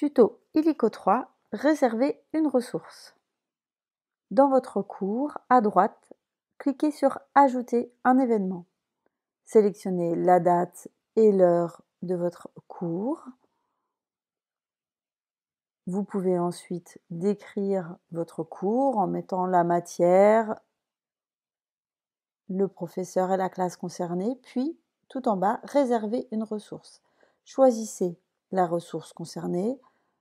Tuto illico 3, réserver une ressource. Dans votre cours, à droite, cliquez sur Ajouter un événement. Sélectionnez la date et l'heure de votre cours. Vous pouvez ensuite décrire votre cours en mettant la matière, le professeur et la classe concernée, puis tout en bas, Réservez une ressource. Choisissez la ressource concernée,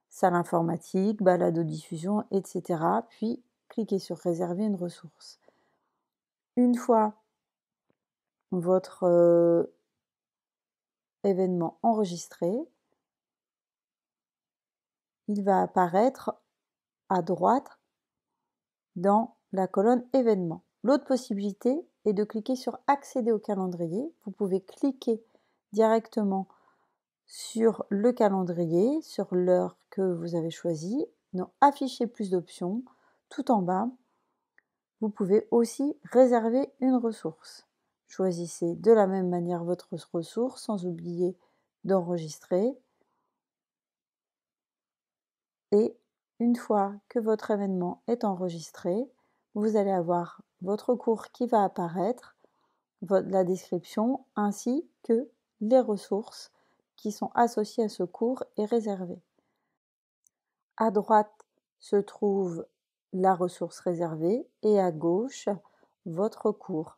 salle informatique, balade de diffusion, etc. Puis cliquez sur réserver une ressource. Une fois votre euh, événement enregistré, il va apparaître à droite dans la colonne événements. L'autre possibilité est de cliquer sur accéder au calendrier. Vous pouvez cliquer directement sur le calendrier, sur l'heure vous avez choisi, dans Afficher plus d'options, tout en bas, vous pouvez aussi réserver une ressource. Choisissez de la même manière votre ressource sans oublier d'enregistrer. Et une fois que votre événement est enregistré, vous allez avoir votre cours qui va apparaître, la description ainsi que les ressources qui sont associées à ce cours et réservées. À droite se trouve la ressource réservée et à gauche votre cours.